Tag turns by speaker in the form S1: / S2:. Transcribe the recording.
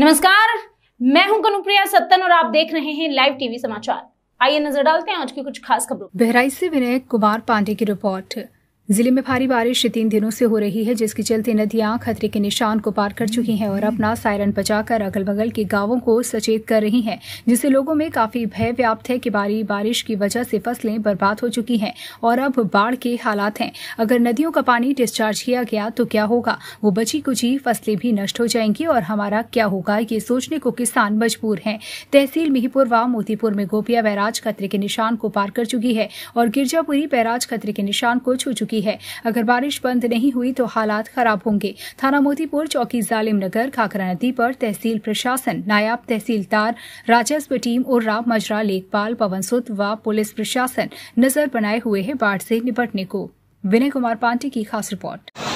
S1: नमस्कार मैं हूं कनुप्रिया सत्तन और आप देख रहे हैं लाइव टीवी समाचार आइए नजर डालते हैं आज की कुछ खास खबरों
S2: बहराइच से विनय कुमार पांडे की रिपोर्ट जिले में भारी बारिश तीन दिनों से हो रही है जिसके चलते नदियां खतरे के निशान को पार कर चुकी हैं और अपना सायरन बचाकर अगल बगल के गांवों को सचेत कर रही हैं जिससे लोगों में काफी भय व्याप्त है कि भारी बारिश की वजह से फसलें बर्बाद हो चुकी हैं और अब बाढ़ के हालात हैं अगर नदियों का पानी डिस्चार्ज किया गया तो क्या होगा वो बची कुची फसलें भी नष्ट हो जाएंगी और हमारा क्या होगा ये सोचने को किसान मजबूर है तहसील मिहपुर व मोतीपुर में गोपिया बैराज खतरे के निशान को पार कर चुकी है और गिरजापुरी बैराज खतरे के निशान को छू चुकी की है अगर बारिश बंद नहीं हुई तो हालात खराब होंगे थाना मोतीपुर चौकी जालिम नगर खाकरा नदी पर तहसील प्रशासन नायाब तहसीलदार राजस्व टीम और राम मजरा लेखपाल पवन सुत व पुलिस प्रशासन नजर बनाए हुए है बाढ़ से निपटने को विनय कुमार पांडे की खास रिपोर्ट